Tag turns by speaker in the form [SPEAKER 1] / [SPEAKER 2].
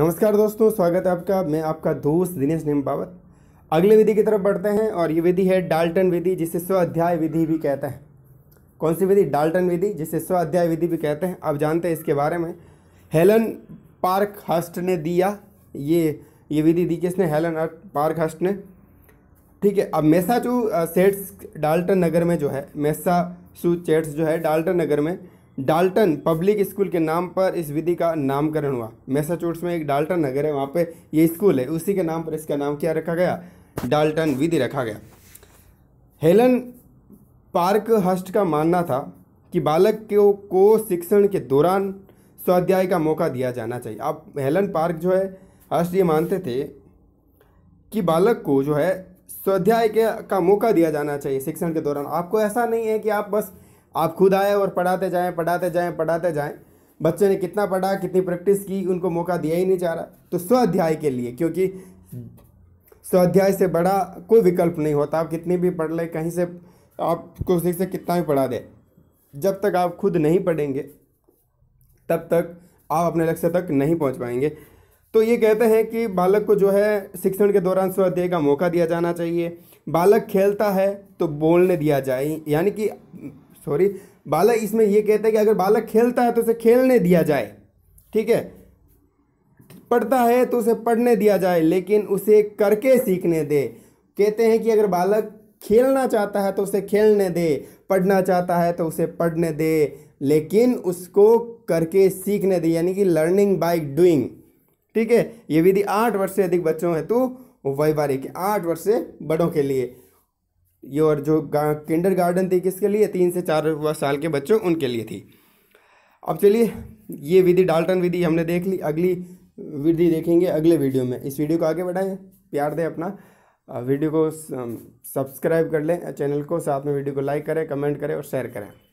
[SPEAKER 1] नमस्कार दोस्तों स्वागत है आपका मैं आपका दोस्त दिनेश निम्बावत अगले विधि की तरफ बढ़ते हैं और ये विधि है डाल्टन विधि जिसे स्वाध्याय विधि भी कहते हैं कौन सी विधि डाल्टन विधि जिसे स्वाध्याय विधि भी कहते हैं आप जानते हैं इसके बारे में हेलन पार्क हस्ट ने दिया ये ये विधि दी किसने हेलन पार्क हस्ट ने ठीक है अब मैसाचू सेट्स डाल्टन नगर में जो है मैसाचू चेट्स जो है डाल्टन नगर में डाल्टन पब्लिक स्कूल के नाम पर इस विधि का नामकरण हुआ मैसाचुट्स में एक डाल्टन नगर है वहाँ पे ये स्कूल है उसी के नाम पर इसका नाम क्या रखा गया डाल्टन विधि रखा गया हेलन पार्क हस्ट का मानना था कि बालक को को शिक्षण के दौरान स्वाध्याय का मौका दिया जाना चाहिए अब हेलन पार्क जो है हस्ट ये मानते थे कि बालक को जो है स्वाध्याय के का मौका दिया जाना चाहिए शिक्षण के दौरान आपको ऐसा नहीं है कि आप बस आप खुद आए और पढ़ाते जाएँ पढ़ाते जाएँ पढ़ाते जाएँ बच्चे ने कितना पढ़ा कितनी प्रैक्टिस की उनको मौका दिया ही नहीं जा रहा तो स्वाध्याय के लिए क्योंकि स्वाध्याय से बड़ा कोई विकल्प नहीं होता आप कितनी भी पढ़ लें कहीं से आप कोशिश से कितना भी पढ़ा दें जब तक आप खुद नहीं पढ़ेंगे तब तक आप अपने लक्ष्य तक नहीं पहुंच पाएंगे तो ये कहते हैं कि बालक को जो है शिक्षण के दौरान स्वाध्याय का मौका दिया जाना चाहिए बालक खेलता है तो बोलने दिया जाए यानी कि सॉरी बालक इसमें यह कहता है कि अगर बालक खेलता है तो उसे खेलने दिया जाए ठीक है पढ़ता है तो उसे पढ़ने दिया जाए लेकिन उसे करके सीखने दे कहते हैं कि अगर बालक खेलना चाहता है तो उसे खेलने दे पढ़ना चाहता है तो उसे पढ़ने दे लेकिन उसको करके सीखने दे यानी कि लर्निंग बाय डूइंग ठीक है ये विधि आठ वर्ष से अधिक बच्चों हेतु तो वैवाहिक आठ वर्ष से बड़ों के लिए ये और जो किंडर गार्डन थी किसके लिए तीन से चार साल के बच्चों उनके लिए थी अब चलिए ये विधि डाल्टन विधि हमने देख ली अगली विधि देखेंगे अगले वीडियो में इस वीडियो को आगे बढ़ाएं प्यार दें अपना वीडियो को सब्सक्राइब कर लें चैनल को साथ में वीडियो को लाइक करें कमेंट करें और शेयर करें